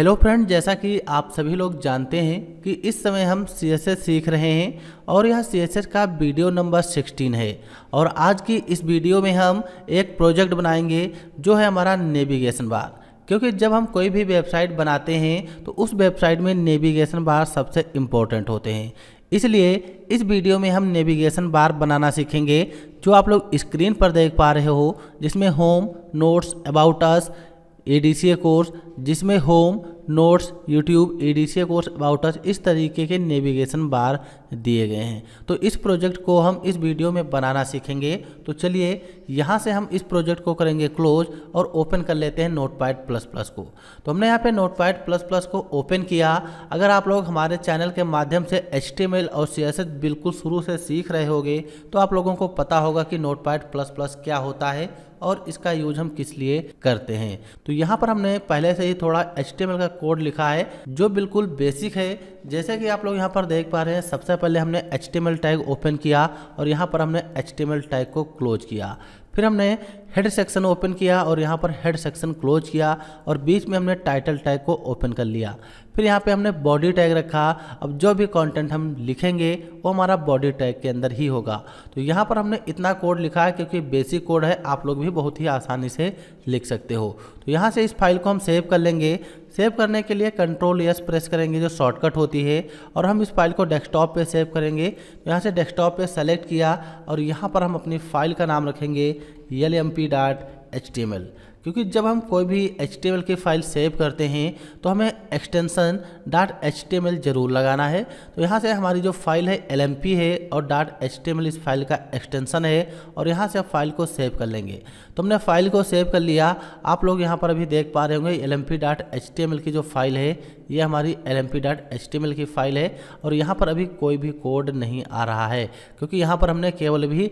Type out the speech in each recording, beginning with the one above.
hello friend जैसा कि आप सभी लोग जानते हैं कि इस समय हम सी सीख रहे हैं और यह सी का वीडियो नंबर 16 है और आज की इस वीडियो में हम एक प्रोजेक्ट बनाएंगे जो है हमारा नेविगेशन बार क्योंकि जब हम कोई भी वेबसाइट बनाते हैं तो उस वेबसाइट में नेविगेशन बार सबसे इम्पोर्टेंट होते हैं इसलिए इस वीडियो में हम नेविगेशन बार बनाना सीखेंगे जो आप लोग स्क्रीन पर देख पा रहे हो जिसमें home notes about us e course जिसमें home notes YouTube C e course about इस तरीके के नेविगेशन बार दिए गए हैं तो इस प्रोजेक्ट को हम इस वीडियो में बनाना सीखेंगे तो चलिए यहाँ से हम इस प्रोजेक्ट को करेंगे क्लोज और ओपन कर लेते हैं नोट पैड प्लस प्लस को तो हमने यहाँ पे पैड प्लस प्लस को ओपन किया अगर आप लोग हमारे चैनल के माध्यम से एच और सी बिल्कुल शुरू से सीख रहे होगे तो आप लोगों को पता होगा कि नोट पैड प्लस प्लस क्या होता है और इसका यूज हम किस लिए करते हैं तो यहाँ पर हमने पहले से ही थोड़ा एच का कोड लिखा है जो बिल्कुल बेसिक है जैसे कि आप लोग यहाँ पर देख पा रहे हैं सबसे पहले हमने एच टैग ओपन किया और यहाँ पर हमने एच टैग को क्लोज किया फिर हमने हेड सेक्शन ओपन किया और यहाँ पर हेड सेक्शन क्लोज किया और बीच में हमने टाइटल टैग को ओपन कर लिया फिर यहाँ पे हमने बॉडी टैग रखा अब जो भी कंटेंट हम लिखेंगे वो हमारा बॉडी टैग के अंदर ही होगा तो यहाँ पर हमने इतना कोड लिखा है क्योंकि बेसिक कोड है आप लोग भी बहुत ही आसानी से लिख सकते हो तो यहाँ से इस फाइल को हम सेव कर लेंगे सेव करने के लिए कंट्रोल यस प्रेस करेंगे जो शॉर्टकट होती है और हम इस फाइल को डेस्कटॉप पे सेव करेंगे यहाँ से डेस्कटॉप पे सेलेक्ट किया और यहाँ पर हम अपनी फाइल का नाम रखेंगे L M P dot H T M L क्योंकि जब हम कोई भी एच की फाइल सेव करते हैं तो हमें एक्सटेंसन डॉट एच जरूर लगाना है तो यहाँ से हमारी जो फाइल है एल है और डॉट एच इस फाइल का एक्सटेंसन है और यहाँ से आप फाइल को सेव कर लेंगे तो हमने फाइल को सेव कर लिया आप लोग यहाँ पर अभी देख पा रहे होंगे एल डॉट एच की जो फाइल है ये हमारी एल डॉट एच की फाइल है और यहाँ पर अभी कोई भी कोड नहीं आ रहा है क्योंकि यहाँ पर हमने केवल भी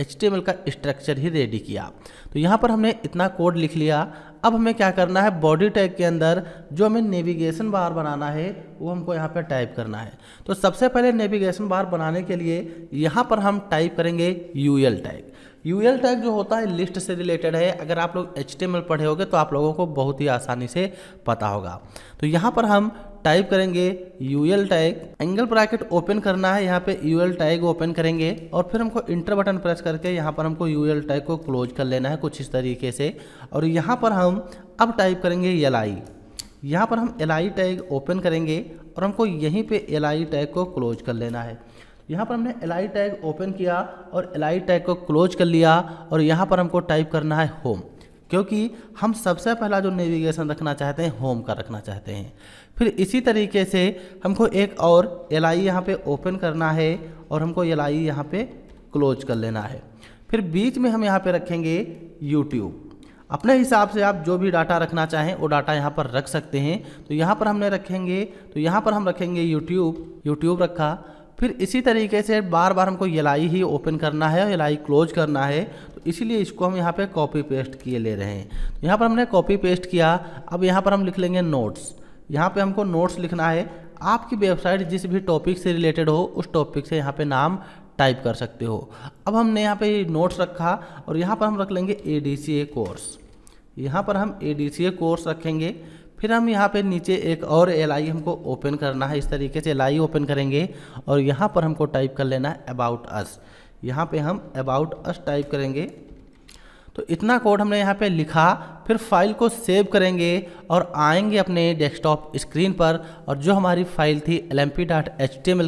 एच का स्ट्रक्चर ही रेडी किया तो यहाँ पर हमने इतना कोड लिख लिया अब हमें क्या करना है बॉडी टैग के अंदर जो हमें नेविगेशन बार बनाना है वो हमको यहाँ पर टाइप करना है तो सबसे पहले नेविगेशन बार बनाने के लिए यहाँ पर हम टाइप करेंगे U L tag U L tag जो होता है लिस्ट से रिलेटेड है अगर आप लोग एच पढ़े होगे तो आप लोगों को बहुत ही आसानी से पता होगा तो यहाँ पर हम टाइप करेंगे UL tag angle bracket open करना है यहाँ पे यूएल टैग ओपन करेंगे और फिर हमको इंटर बटन प्रेस करके यहाँ पर हमको यूएल टैग को क्लोज कर लेना है कुछ इस तरीके से और यहाँ पर हम अब टाइप करेंगे एल आई यहाँ पर हम एल आई टैग ओपन करेंगे और हमको यहीं पे एल आई टैग को क्लोज कर लेना है यहाँ पर हमने एल आई टैग ओपन किया और एल आई टैग को क्लोज कर लिया और यहाँ पर हमको टाइप करना है होम क्योंकि हम सबसे पहला जो नेविगेशन रखना चाहते हैं होम का रखना चाहते हैं फिर इसी तरीके से हमको एक और एल आई यहाँ पर ओपन करना है और हमको एल आई यहाँ पर क्लोज कर लेना है फिर बीच में हम यहाँ पे रखेंगे यूट्यूब अपने हिसाब से आप जो भी डाटा रखना चाहें वो डाटा यहाँ पर रख सकते हैं तो यहाँ पर हमने रखेंगे तो यहाँ पर हम रखेंगे यूट्यूब यूट्यूब रखा फिर इसी तरीके से बार बार हमको आई ही ओपन करना है और आई क्लोज करना है तो इसीलिए इसको हम यहाँ पे कॉपी पेस्ट किए ले रहे हैं तो यहाँ पर हमने कॉपी पेस्ट किया अब यहाँ पर हम लिख लेंगे नोट्स यहाँ पे हमको नोट्स लिखना है आपकी वेबसाइट जिस भी टॉपिक से रिलेटेड हो उस टॉपिक से यहाँ पे नाम टाइप कर सकते हो अब हमने यहाँ पे नोट्स रखा और यहाँ पर हम रख लेंगे ए डी सी ए कोर्स यहाँ पर हम ए डी सी ए कोर्स रखेंगे फिर हम यहाँ पे नीचे एक और एल आई हमको ओपन करना है इस तरीके से एल आई ओपन करेंगे और यहाँ पर हमको टाइप कर लेना है अबाउट अस यहाँ पे हम अबाउट अस टाइप करेंगे तो इतना कोड हमने यहाँ पे लिखा फिर फाइल को सेव करेंगे और आएंगे अपने डेस्कटॉप स्क्रीन पर और जो हमारी फाइल थी एल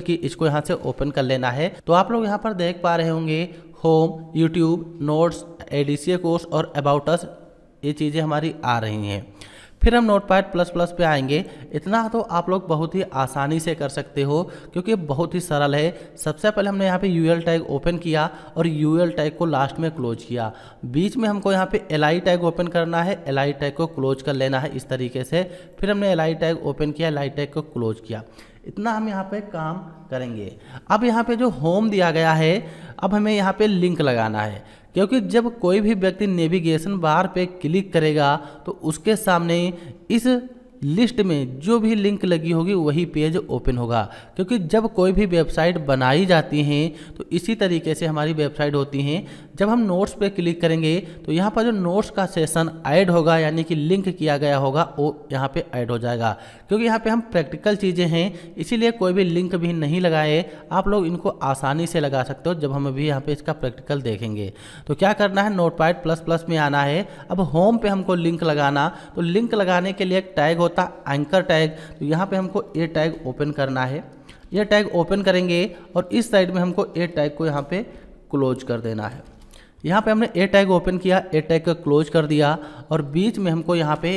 की इसको यहाँ से ओपन कर लेना है तो आप लोग यहाँ पर देख पा रहे होंगे home YouTube notes A course और अबाउटस ये चीज़ें हमारी आ रही हैं फिर हम नोटपैड प्लस प्लस पे आएंगे इतना तो आप लोग बहुत ही आसानी से कर सकते हो क्योंकि बहुत ही सरल है सबसे पहले हमने यहाँ पे यू टैग ओपन किया और यू टैग को लास्ट में क्लोज किया बीच में हमको यहाँ पे एल टैग ओपन करना है एल टैग को क्लोज कर लेना है इस तरीके से फिर हमने एल टैग ओपन किया एल टैग को क्लोज किया इतना हम यहाँ पे काम करेंगे अब यहाँ पे जो होम दिया गया है अब हमें यहाँ पे लिंक लगाना है क्योंकि जब कोई भी व्यक्ति नेविगेशन बार पे क्लिक करेगा तो उसके सामने इस लिस्ट में जो भी लिंक लगी होगी वही पेज ओपन होगा क्योंकि जब कोई भी वेबसाइट बनाई जाती हैं तो इसी तरीके से हमारी वेबसाइट होती हैं जब हम नोट्स पे क्लिक करेंगे तो यहाँ पर जो नोट्स का सेशन ऐड होगा यानी कि लिंक किया गया होगा वो यहाँ पे ऐड हो जाएगा क्योंकि यहाँ पे हम प्रैक्टिकल चीज़ें हैं इसीलिए कोई भी लिंक भी नहीं लगाए आप लोग इनको आसानी से लगा सकते हो जब हम अभी यहाँ पे इसका प्रैक्टिकल देखेंगे तो क्या करना है नोट पैड प्लस प्लस में आना है अब होम पे हमको लिंक लगाना तो लिंक लगाने के लिए एक टैग होता एंकर टैग तो यहाँ पर हमको ए टैग ओपन करना है ये टैग ओपन करेंगे और इस साइड में हमको ए टैग को यहाँ पर क्लोज कर देना है यहाँ पे हमने ए टैग ओपन किया ए टैग को क्लोज कर दिया और बीच में हमको यहाँ पे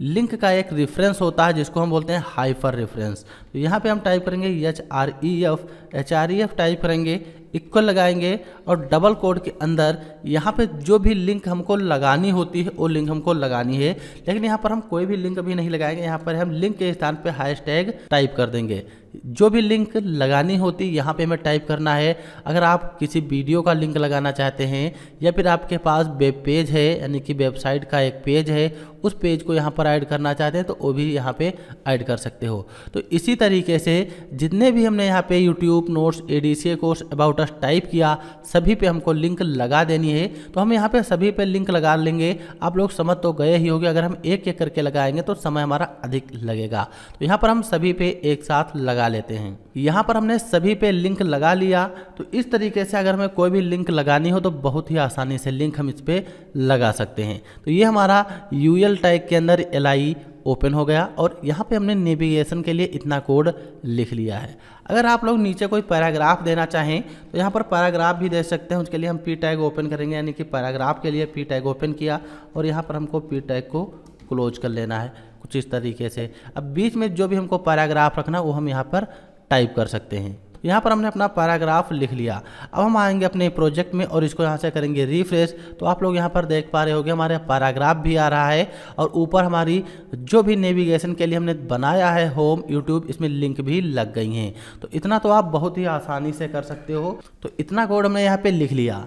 लिंक का एक रेफरेंस होता है जिसको हम बोलते हैं हाइपर रेफरेंस तो यहाँ पे हम टाइप करेंगे H R E F H R E F type करेंगे इक्वल लगाएंगे और डबल कोड के अंदर यहाँ पे जो भी लिंक हमको लगानी होती है वो लिंक हमको लगानी है लेकिन यहाँ पर हम कोई भी लिंक अभी नहीं लगाएंगे यहाँ पर हम लिंक के स्थान पर हैश टैग टाइप कर देंगे जो भी लिंक लगानी होती यहाँ पे हमें टाइप करना है अगर आप किसी वीडियो का लिंक लगाना चाहते हैं या फिर आपके पास वेब पेज है यानी कि वेबसाइट का एक पेज है उस पेज को यहाँ पर ऐड करना चाहते हैं तो वो भी यहाँ पे ऐड कर सकते हो तो इसी तरीके से जितने भी हमने यहाँ पे YouTube notes A D C course about us type किया सभी पे हमको लिंक लगा देनी है तो हम यहाँ पे सभी पे लिंक लगा लेंगे आप लोग समझ तो गए ही होगी अगर हम एक एक करके लगाएंगे तो समय हमारा अधिक लगेगा तो यहाँ पर हम सभी पे एक साथ लगा लगा लेते हैं यहाँ पर हमने सभी पे लिंक लगा लिया तो इस तरीके से अगर हमें कोई भी लिंक लगानी हो तो बहुत ही आसानी से लिंक हम इस पर लगा सकते हैं तो ये हमारा यू टैग के अंदर एल आई ओपन हो गया और यहाँ पे हमने नेविगेशन के लिए इतना कोड लिख लिया है अगर आप लोग नीचे कोई पैराग्राफ देना चाहें तो यहाँ पर पैराग्राफ भी दे सकते हैं उसके लिए हम पी टैग ओपन करेंगे यानी कि पैराग्राफ के लिए पी टैग ओपन किया और यहाँ पर हमको पी टैग को क्लोज कर लेना है कुछ इस तरीके से अब बीच में जो भी हमको पैराग्राफ रखना वो हम यहाँ पर टाइप कर सकते हैं यहाँ पर हमने अपना पैराग्राफ लिख लिया अब हम आएंगे अपने प्रोजेक्ट में और इसको यहाँ से करेंगे रिफ्रेश तो आप लोग यहाँ पर देख पा रहे होंगे हमारे पैराग्राफ भी आ रहा है और ऊपर हमारी जो भी नेविगेशन के लिए हमने बनाया है होम यूट्यूब इसमें लिंक भी लग गई हैं तो इतना तो आप बहुत ही आसानी से कर सकते हो तो इतना कोड हमने यहाँ पर लिख लिया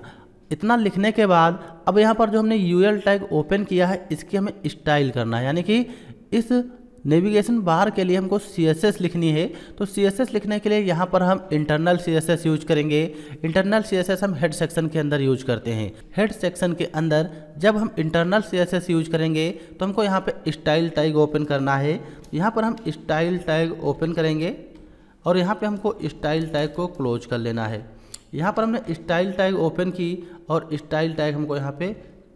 इतना लिखने के बाद अब यहाँ पर जो हमने यू टैग ओपन किया है इसकी हमें स्टाइल करना है यानी कि इस नेविगेशन बार के लिए हमको सी एस एस लिखनी है तो सी एस एस लिखने के लिए यहाँ पर हम internal C S S use करेंगे इंटरनल सी एस एस हम हेड सेक्शन के अंदर यूज करते हैं हेड सेक्शन के अंदर जब हम internal C S S use करेंगे तो हमको यहाँ पे स्टाइल टैग ओपन करना है यहाँ पर हम स्टाइल टैग ओपन करेंगे और यहाँ पे हमको स्टाइल टैग को क्लोज कर लेना है यहाँ पर हमने स्टाइल टैग ओपन की और स्टाइल टैग हमको यहाँ पर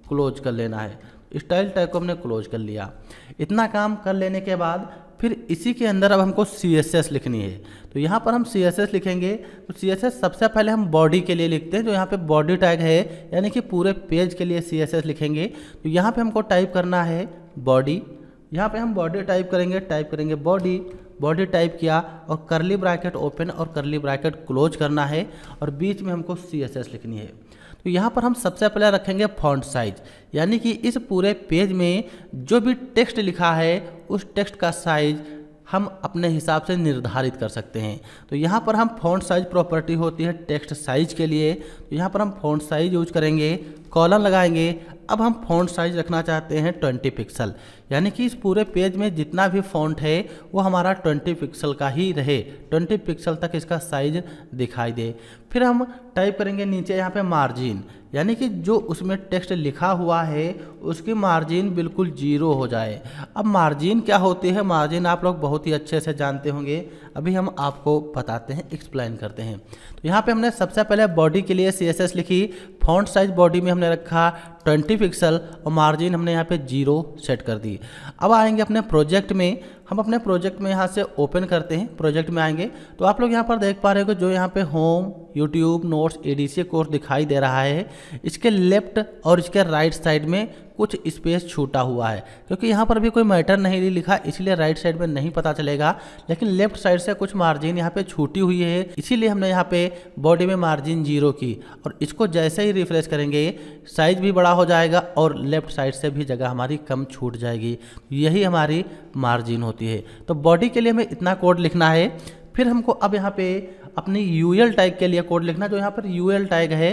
क्लोज कर लेना है स्टाइल टैग को हमने क्लोज कर लिया इतना काम कर लेने के बाद फिर इसी के अंदर अब हमको सी एस एस लिखनी है तो यहाँ पर हम सी एस एस लिखेंगे तो सी एस एस सबसे पहले हम बॉडी के लिए लिखते हैं जो यहाँ पे बॉडी टैग है यानी कि पूरे पेज के लिए सी एस एस लिखेंगे तो यहाँ पे हमको टाइप करना है बॉडी यहाँ पे हम बॉडी टाइप करेंगे टाइप करेंगे बॉडी बॉडी टाइप किया और करली ब्रैकेट ओपन और करली ब्रैकेट क्लोज करना है और बीच में हमको सी एस एस लिखनी है तो यहाँ पर हम सबसे पहले रखेंगे फॉन्ट साइज यानी कि इस पूरे पेज में जो भी टेक्स्ट लिखा है उस टेक्स्ट का साइज हम अपने हिसाब से निर्धारित कर सकते हैं तो यहाँ पर हम फ़ॉन्ट साइज प्रॉपर्टी होती है टेक्स्ट साइज के लिए तो यहाँ पर हम फ़ॉन्ट साइज यूज करेंगे कॉलम लगाएंगे अब हम फ़ॉन्ट साइज रखना चाहते हैं 20 पिक्सल यानी कि इस पूरे पेज में जितना भी फ़ॉन्ट है वो हमारा 20 पिक्सल का ही रहे 20 पिक्सल तक इसका साइज दिखाई दे फिर हम टाइप करेंगे नीचे यहाँ पे मार्जिन यानी कि जो उसमें टेक्स्ट लिखा हुआ है उसकी मार्जिन बिल्कुल जीरो हो जाए अब मार्जिन क्या होती है मार्जिन आप लोग बहुत ही अच्छे से जानते होंगे अभी हम आपको बताते हैं एक्सप्लेन करते हैं तो यहाँ पे हमने सबसे पहले बॉडी के लिए सी लिखी फॉन्ट साइज बॉडी में हमने रखा 20 पिक्सल और मार्जिन हमने यहाँ पे जीरो सेट कर दी अब आएंगे अपने प्रोजेक्ट में हम अपने प्रोजेक्ट में यहाँ से ओपन करते हैं प्रोजेक्ट में आएंगे तो आप लोग यहाँ पर देख पा रहे हो जो यहाँ पे home YouTube notes A course दिखाई दे रहा है इसके लेफ्ट और इसके राइट साइड में कुछ स्पेस छूटा हुआ है क्योंकि यहाँ पर भी कोई मैटर नहीं लिखा इसलिए राइट साइड में नहीं पता चलेगा लेकिन लेफ्ट साइड से कुछ मार्जिन यहाँ पे छूटी हुई है इसीलिए हमने यहाँ पे बॉडी में मार्जिन जीरो की और इसको जैसे ही रिफ्रेश करेंगे साइज भी बड़ा हो जाएगा और लेफ्ट साइड से भी जगह हमारी कम छूट जाएगी यही हमारी मार्जिन होती है तो बॉडी के लिए हमें इतना कोड लिखना है फिर हमको अब यहाँ पे अपने एल टैग के लिए कोड लिखना जो यहाँ पर एल टैग है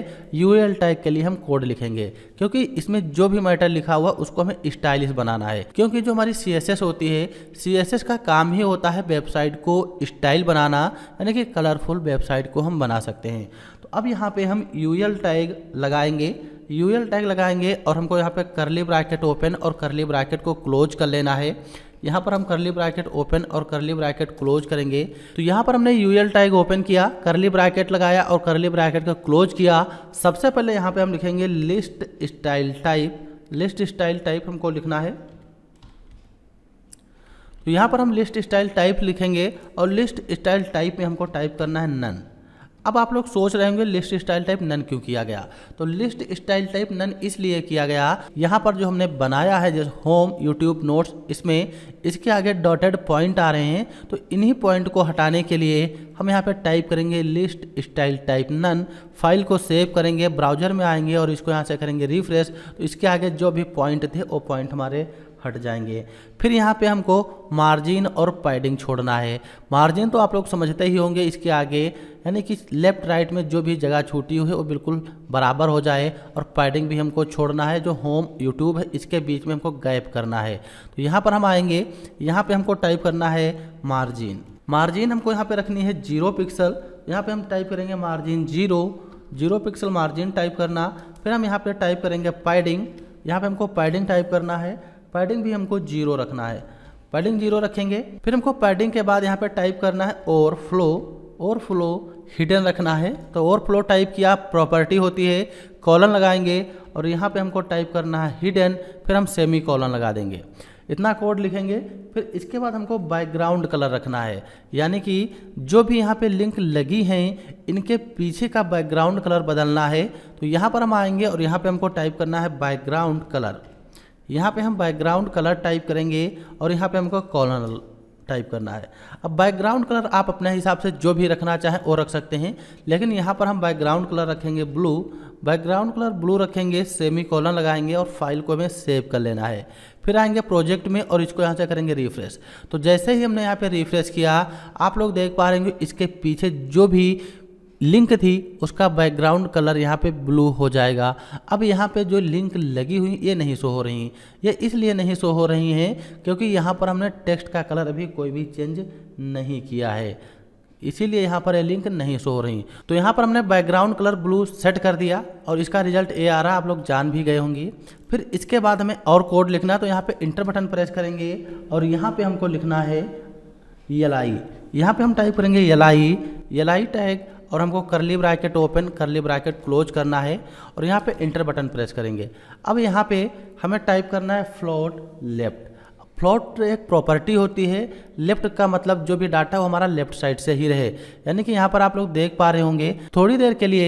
एल टैग के लिए हम कोड लिखेंगे क्योंकि इसमें जो भी मैटर लिखा हुआ उसको हमें स्टाइलिश बनाना है क्योंकि जो हमारी सी होती है सी का काम ही होता है वेबसाइट को स्टाइल बनाना यानी कि कलरफुल वेबसाइट को हम बना सकते हैं तो अब यहाँ पर हम एल टैग लगाएंगे एल टैग लगाएंगे और हमको यहाँ पर करली ब्रैकेट ओपन और करली ब्रैकेट को क्लोज कर लेना है यहाँ पर हम करली ब्रैकेट ओपन और करली ब्रैकेट क्लोज करेंगे तो यहाँ पर हमने यूएल टैग ओपन किया करली ब्रैकेट लगाया और करली ब्रैकेट का क्लोज किया सबसे पहले यहाँ पे हम लिखेंगे list style type list style type हमको लिखना है तो यहाँ पर हम लिस्ट स्टाइल टाइप लिखेंगे और लिस्ट स्टाइल टाइप में हमको टाइप करना है नन अब आप लोग सोच रहे होंगे लिस्ट स्टाइल टाइप नन क्यों किया गया तो लिस्ट स्टाइल टाइप नन इसलिए किया गया यहाँ पर जो हमने बनाया है जैसे होम यूट्यूब नोट्स इसमें इसके आगे डॉटेड पॉइंट आ रहे हैं तो इन्हीं पॉइंट को हटाने के लिए हम यहाँ पर टाइप करेंगे list style type none file को सेव करेंगे ब्राउजर में आएंगे और इसको यहाँ से करेंगे रिफ्रेश तो इसके आगे जो भी पॉइंट थे वो पॉइंट हमारे हट जाएंगे फिर यहाँ पे हमको मार्जिन और पैडिंग छोड़ना है मार्जिन तो आप लोग समझते ही होंगे इसके आगे यानी कि लेफ्ट राइट में जो भी जगह छूटी हुई है वो बिल्कुल बराबर हो जाए और पैडिंग भी हमको छोड़ना है जो होम यूट्यूब है इसके बीच में हमको गैप करना है तो यहाँ पर हम आएंगे यहाँ पर हमको टाइप करना है मार्जिन मार्जिन हमको यहाँ पर रखनी है जीरो पिक्सल यहाँ पर हम टाइप करेंगे margin zero zero pixel margin type करना फिर हम यहाँ पर टाइप करेंगे पैडिंग यहाँ पे हमको पैडिंग टाइप करना है पैडिंग भी हमको जीरो रखना है पैडिंग जीरो रखेंगे फिर हमको पैडिंग के बाद यहाँ पे टाइप करना है overflow overflow hidden रखना है तो ओवर फ्लो टाइप की आप प्रॉपर्टी होती है कॉलन लगाएंगे और यहाँ पे हमको टाइप करना है हिडन फिर हम सेमी कॉलन लगा देंगे इतना कोड लिखेंगे फिर इसके बाद हमको बैकग्राउंड कलर रखना है यानी कि जो भी यहाँ पे लिंक लगी हैं इनके पीछे का बैकग्राउंड कलर बदलना है तो यहाँ पर हम आएंगे और यहाँ पे हमको टाइप करना है बैकग्राउंड कलर यहाँ पे हम बैकग्राउंड कलर टाइप करेंगे और यहाँ पे हमको कॉलर टाइप करना है अब बैकग्राउंड कलर आप अपने हिसाब से जो भी रखना चाहें वो रख सकते हैं लेकिन यहाँ पर हम बैकग्राउंड कलर रखेंगे ब्लू बैकग्राउंड कलर ब्लू रखेंगे सेमी कॉलन लगाएंगे और फाइल को हमें सेव कर लेना है फिर आएंगे प्रोजेक्ट में और इसको यहाँ से करेंगे रिफ्रेश तो जैसे ही हमने यहाँ पे रिफ्रेश किया आप लोग देख पा रहे हैं इसके पीछे जो भी लिंक थी उसका बैकग्राउंड कलर यहाँ पे ब्लू हो जाएगा अब यहाँ पे जो लिंक लगी हुई ये नहीं शो हो रही ये इसलिए नहीं शो हो रही हैं क्योंकि यहाँ पर हमने टेक्स्ट का कलर अभी कोई भी चेंज नहीं किया है इसीलिए यहाँ पर ये लिंक नहीं शो हो रही तो यहाँ पर हमने बैकग्राउंड कलर ब्लू सेट कर दिया और इसका रिजल्ट ए आ रहा आप लोग जान भी गए होंगे फिर इसके बाद हमें और कोड लिखना है तो यहाँ पर इंटर बटन प्रेस करेंगे और यहाँ पर हमको लिखना है यल आई यहाँ पर हम टाइप करेंगे यल आई यल आई टैग और हमको curly bracket open curly bracket close करना है और यहाँ पे इंटर बटन प्रेस करेंगे अब यहाँ पे हमें टाइप करना है फ्लोट लेफ्ट फ्लोट एक प्रॉपर्टी होती है लेफ्ट का मतलब जो भी डाटा वो हमारा लेफ्ट साइड से ही रहे यानी कि यहाँ पर आप लोग देख पा रहे होंगे थोड़ी देर के लिए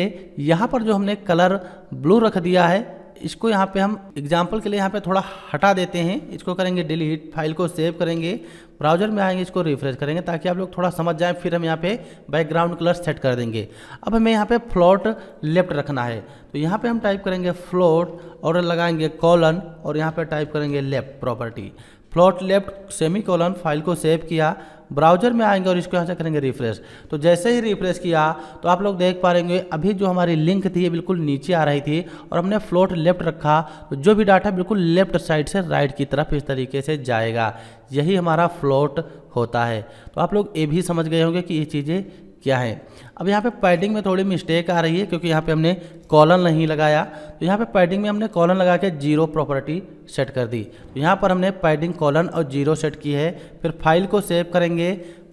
यहाँ पर जो हमने कलर ब्लू रख दिया है इसको यहाँ पे हम एग्जाम्पल के लिए यहाँ पे थोड़ा हटा देते हैं इसको करेंगे डिलीट फाइल को सेव करेंगे ब्राउजर में आएंगे इसको रिफ्रेश करेंगे ताकि आप लोग थोड़ा समझ जाएं फिर हम यहाँ पे बैकग्राउंड कलर सेट कर देंगे अब हमें यहाँ पे फ्लोट लेफ्ट रखना है तो यहाँ पे हम टाइप करेंगे फ्लोट और लगाएंगे कॉलन और यहाँ पर टाइप करेंगे left property float left semicolon file को सेव किया ब्राउजर में आएंगे और इसको यहाँ से करेंगे रिफ्रेश तो जैसे ही रिफ्रेश किया तो आप लोग देख पा रहेंगे अभी जो हमारी लिंक थी ये बिल्कुल नीचे आ रही थी और हमने फ्लोट लेफ्ट रखा तो जो भी डाटा बिल्कुल लेफ्ट साइड से राइट की तरफ इस तरीके से जाएगा यही हमारा फ्लोट होता है तो आप लोग ये भी समझ गए होंगे कि ये चीज़ें क्या है अब यहाँ पे पैडिंग में थोड़ी मिस्टेक आ रही है क्योंकि यहाँ पे हमने कॉलन नहीं लगाया तो यहाँ पे पैडिंग में हमने कॉलन लगा के जीरो प्रॉपर्टी सेट कर दी तो यहाँ पर हमने पैडिंग कॉलन और जीरो सेट की है फिर फाइल को सेव करेंगे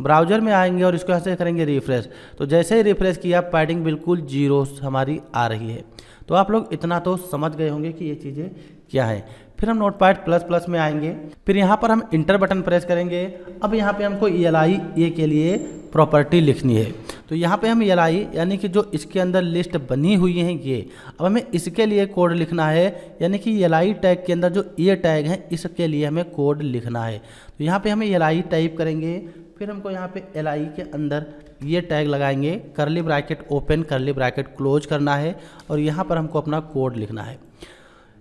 ब्राउजर में आएंगे और इसको यहाँ से करेंगे रिफ्रेश तो जैसे ही रिफ्रेश किया पैडिंग बिल्कुल जीरो हमारी आ रही है तो आप लोग इतना तो समझ गए होंगे कि ये चीज़ें क्या हैं फिर हम नोट पैड प्लस प्लस में आएंगे फिर यहाँ पर हम इंटर बटन प्रेस करेंगे अब यहाँ पे हमको एल आई ए के लिए प्रॉपर्टी लिखनी है तो यहाँ पे हम एल e आई यानी कि जो इसके अंदर लिस्ट बनी हुई है ये अब हमें इसके लिए कोड लिखना है यानी कि एल आई टैग के अंदर जो ए टैग है इसके लिए हमें कोड लिखना है तो यहाँ पर हमें एल आई टाइप करेंगे फिर हमको यहाँ पर एल आई के अंदर ये टैग लगाएंगे curly bracket open curly bracket close करना है और यहाँ पर हमको अपना कोड लिखना है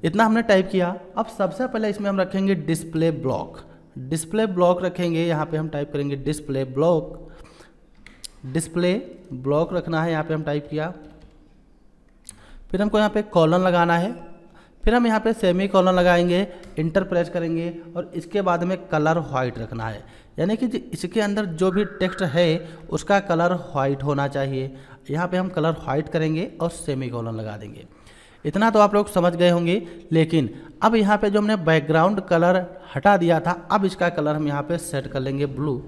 इतना हमने टाइप किया अब सबसे पहले इसमें हम रखेंगे डिस्प्ले ब्लॉक डिस्प्ले ब्लॉक रखेंगे यहाँ पे हम टाइप करेंगे डिस्प्ले ब्लॉक डिस्प्ले ब्लॉक रखना है यहाँ पे हम टाइप किया फिर हमको यहाँ पे कॉलन लगाना है फिर हम यहाँ पे सेमी कॉलन लगाएंगे इंटर प्रेस करेंगे और इसके बाद में कलर वाइट रखना है यानी कि इसके अंदर जो भी टेक्स्ट है उसका कलर व्हाइट होना चाहिए यहाँ पे हम कलर व्हाइट करेंगे और सेमी कॉलन लगा देंगे इतना तो आप लोग समझ गए होंगे लेकिन अब यहाँ पे जो हमने बैकग्राउंड कलर हटा दिया था अब इसका कलर हम यहाँ पे सेट कर लेंगे ब्लू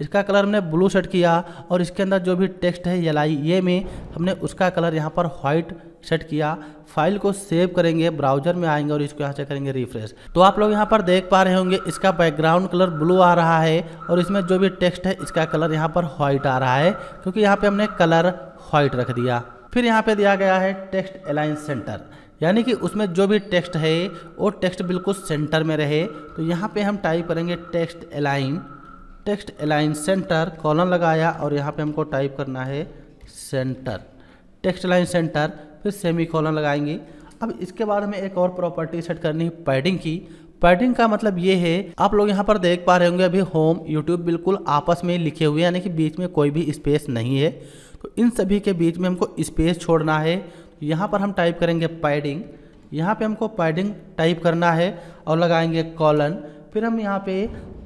इसका कलर हमने ब्लू सेट किया और इसके अंदर जो भी टेक्स्ट है यलाई ये में हमने उसका कलर यहाँ पर वाइट सेट किया फाइल को सेव करेंगे ब्राउजर में आएंगे और इसको यहाँ से करेंगे रिफ्रेश तो आप लोग यहाँ पर देख पा रहे होंगे इसका बैकग्राउंड कलर ब्लू आ रहा है और इसमें जो भी टेक्स्ट है इसका कलर यहाँ पर वाइट आ रहा है क्योंकि यहाँ पर हमने कलर वाइट रख दिया फिर यहाँ पे दिया गया है टेक्स्ट अलाइन सेंटर यानी कि उसमें जो भी टेक्स्ट है वो टेक्स्ट बिल्कुल सेंटर में रहे तो यहाँ पे हम टाइप करेंगे text align text align centre colon लगाया और यहाँ पे हमको टाइप करना है सेंटर टेक्स्ट अलाइन सेंटर फिर सेमी कॉलम लगाएंगे अब इसके बाद हमें एक और प्रॉपर्टी सेट करनी है पैडिंग की पैडिंग का मतलब ये है आप लोग यहाँ पर देख पा रहे होंगे अभी होम यूट्यूब बिल्कुल आपस में लिखे हुए यानी कि बीच में कोई भी स्पेस नहीं है तो इन सभी के बीच में हमको स्पेस छोड़ना है तो यहाँ पर हम टाइप करेंगे पैडिंग यहाँ पे हमको पैडिंग टाइप करना है और लगाएंगे कॉलन फिर हम यहाँ पे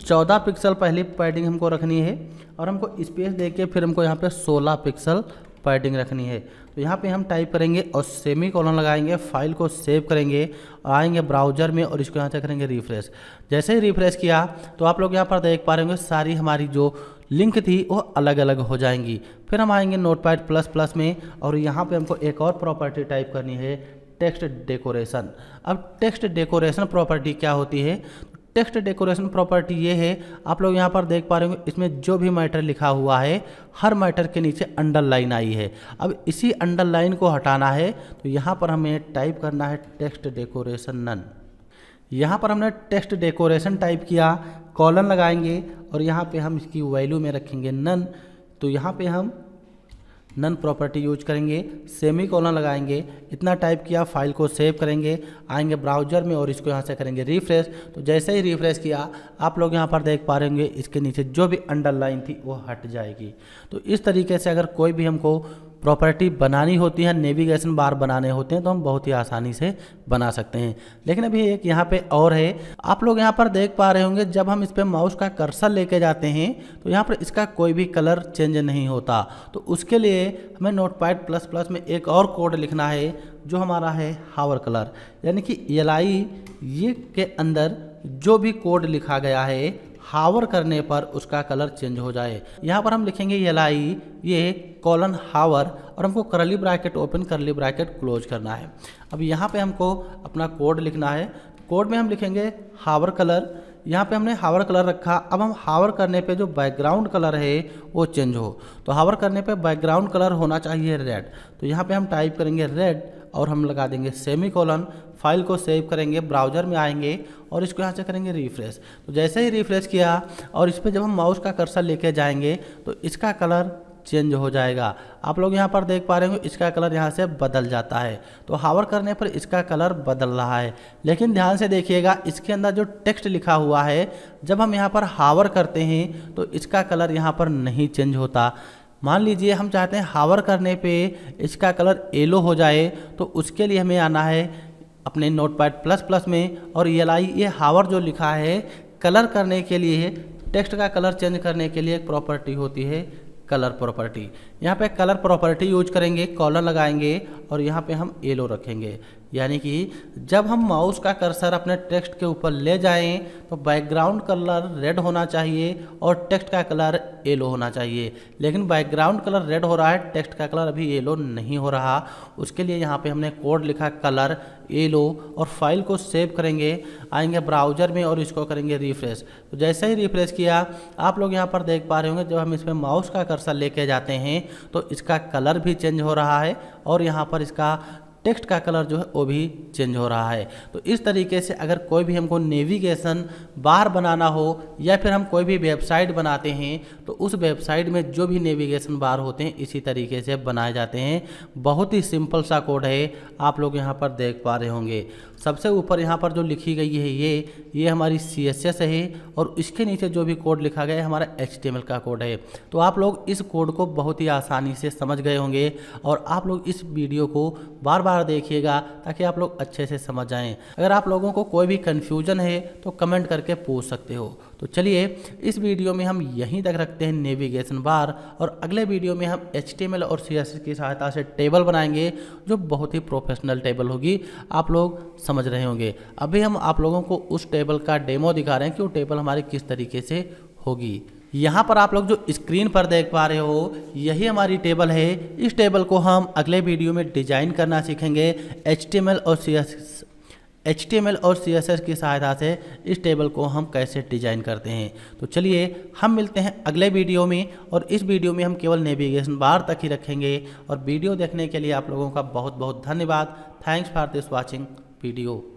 14 पिक्सल पहले पैडिंग हमको रखनी है और हमको स्पेस दे के फिर हमको यहाँ पे 16 पिक्सल पैडिंग रखनी है तो यहाँ पे हम टाइप करेंगे और सेमी कॉलन लगाएंगे फाइल को सेव करेंगे आएंगे ब्राउजर में और इसको यहाँ से करेंगे रिफ्रेश जैसे ही रिफ्रेश किया तो आप लोग यहाँ पर देख पा रहे होंगे सारी हमारी जो लिंक थी वो अलग अलग हो जाएंगी फिर हम आएंगे नोटपैड प्लस प्लस में और यहाँ पे हमको एक और प्रॉपर्टी टाइप करनी है टेक्स्ट डेकोरेशन अब टेक्स्ट डेकोरेशन प्रॉपर्टी क्या होती है टेक्स्ट डेकोरेशन प्रॉपर्टी ये है आप लोग यहाँ पर देख पा रहे हो इसमें जो भी मैटर लिखा हुआ है हर मैटर के नीचे अंडरलाइन आई है अब इसी अंडरलाइन को हटाना है तो यहाँ पर हमें टाइप करना है टेक्स्ट डेकोरेशन नन यहाँ पर हमने टेक्स्ट डेकोरेशन टाइप किया कॉलन लगाएंगे और यहाँ पे हम इसकी वैल्यू में रखेंगे नन तो यहाँ पे हम नन प्रॉपर्टी यूज करेंगे सेमी कॉलन लगाएंगे इतना टाइप किया फाइल को सेव करेंगे आएंगे ब्राउजर में और इसको यहाँ से करेंगे रिफ्रेश तो जैसे ही रिफ्रेश किया आप लोग यहाँ पर देख पा रहे होंगे इसके नीचे जो भी अंडरलाइन थी वो हट जाएगी तो इस तरीके से अगर कोई भी हमको प्रॉपर्टी बनानी होती है नेविगेशन बार बनाने होते हैं तो हम बहुत ही आसानी से बना सकते हैं लेकिन अभी एक यहाँ पे और है आप लोग यहाँ पर देख पा रहे होंगे जब हम इस पर माउस का कर्सर लेके जाते हैं तो यहाँ पर इसका कोई भी कलर चेंज नहीं होता तो उसके लिए हमें नोट पैड प्लस प्लस में एक और कोड लिखना है जो हमारा है हावर कलर यानी कि एल आई ये के अंदर जो भी कोड लिखा गया है हावर करने पर उसका कलर चेंज हो जाए यहाँ पर हम लिखेंगे एल आई ये कॉलन हावर और हमको curly bracket open curly bracket close करना है अब यहाँ पे हमको अपना कोड लिखना है कोड में हम लिखेंगे हावर कलर यहाँ पे हमने हावर कलर रखा अब हम हावर करने पे जो बैकग्राउंड कलर है वो चेंज हो तो हावर करने पे बैकग्राउंड कलर होना चाहिए रेड तो यहाँ पे हम टाइप करेंगे रेड और हम लगा देंगे सेमी कॉलन फाइल को सेव करेंगे ब्राउज़र में आएंगे और इसको यहाँ से करेंगे रिफ्रेश तो जैसे ही रिफ्रेश किया और इस पर जब हम माउस का कर्सर लेके जाएंगे तो इसका कलर चेंज हो जाएगा आप लोग यहाँ पर देख पा रहे हो इसका कलर यहाँ से बदल जाता है तो हावर करने पर इसका कलर बदल रहा है लेकिन ध्यान से देखिएगा इसके अंदर जो टेक्स्ट लिखा हुआ है जब हम यहाँ पर हावर करते हैं तो इसका कलर यहाँ पर नहीं चेंज होता मान लीजिए हम चाहते हैं हावर करने पे इसका कलर येलो हो जाए तो उसके लिए हमें आना है अपने नोट पैड प्लस प्लस में और एल आई ये हावर जो लिखा है कलर करने के लिए टेक्स्ट का कलर चेंज करने के लिए एक प्रॉपर्टी होती है कलर प्रॉपर्टी यहाँ पे कलर प्रॉपर्टी यूज करेंगे कॉलर लगाएंगे और यहाँ पे हम येलो रखेंगे यानी कि जब हम माउस का कर्सर अपने टेक्स्ट के ऊपर ले जाएं तो बैकग्राउंड कलर रेड होना चाहिए और टेक्स्ट का कलर येलो होना चाहिए लेकिन बैकग्राउंड कलर रेड हो रहा है टेक्स्ट का कलर अभी येलो नहीं हो रहा उसके लिए यहाँ पे हमने कोड लिखा कलर ये लो और फाइल को सेव करेंगे आएंगे ब्राउजर में और इसको करेंगे रिफ्रेश तो जैसे ही रिफ्रेश किया आप लोग यहाँ पर देख पा रहे होंगे जब हम इसमें माउस का कर्सर लेके जाते हैं तो इसका कलर भी चेंज हो रहा है और यहाँ पर इसका टेक्स्ट का कलर जो है वो भी चेंज हो रहा है तो इस तरीके से अगर कोई भी हमको नेविगेशन बार बनाना हो या फिर हम कोई भी वेबसाइट बनाते हैं तो उस वेबसाइट में जो भी नेविगेशन बार होते हैं इसी तरीके से बनाए जाते हैं बहुत ही सिंपल सा कोड है आप लोग यहाँ पर देख पा रहे होंगे सबसे ऊपर यहाँ पर जो लिखी गई है ये ये हमारी सी एस एस है और इसके नीचे जो भी कोड लिखा गया है हमारा एच टी एम एल का कोड है तो आप लोग इस कोड को बहुत ही आसानी से समझ गए होंगे और आप लोग इस वीडियो को बार बार देखिएगा ताकि आप लोग अच्छे से समझ जाएँ अगर आप लोगों को कोई भी कन्फ्यूजन है तो कमेंट करके पूछ सकते हो तो चलिए इस वीडियो में हम यहीं तक रखते हैं नेविगेशन बार और अगले वीडियो में हम एच और सी की सहायता से टेबल बनाएंगे जो बहुत ही प्रोफेशनल टेबल होगी आप लोग समझ रहे होंगे अभी हम आप लोगों को उस टेबल का डेमो दिखा रहे हैं कि वो टेबल हमारी किस तरीके से होगी यहाँ पर आप लोग जो स्क्रीन पर देख पा रहे हो यही हमारी टेबल है इस टेबल को हम अगले वीडियो में डिजाइन करना सीखेंगे एच और सी एच और सी की सहायता से इस टेबल को हम कैसे डिजाइन करते हैं तो चलिए हम मिलते हैं अगले वीडियो में और इस वीडियो में हम केवल नेविगेशन बार तक ही रखेंगे और वीडियो देखने के लिए आप लोगों का बहुत बहुत धन्यवाद thanks for this watching video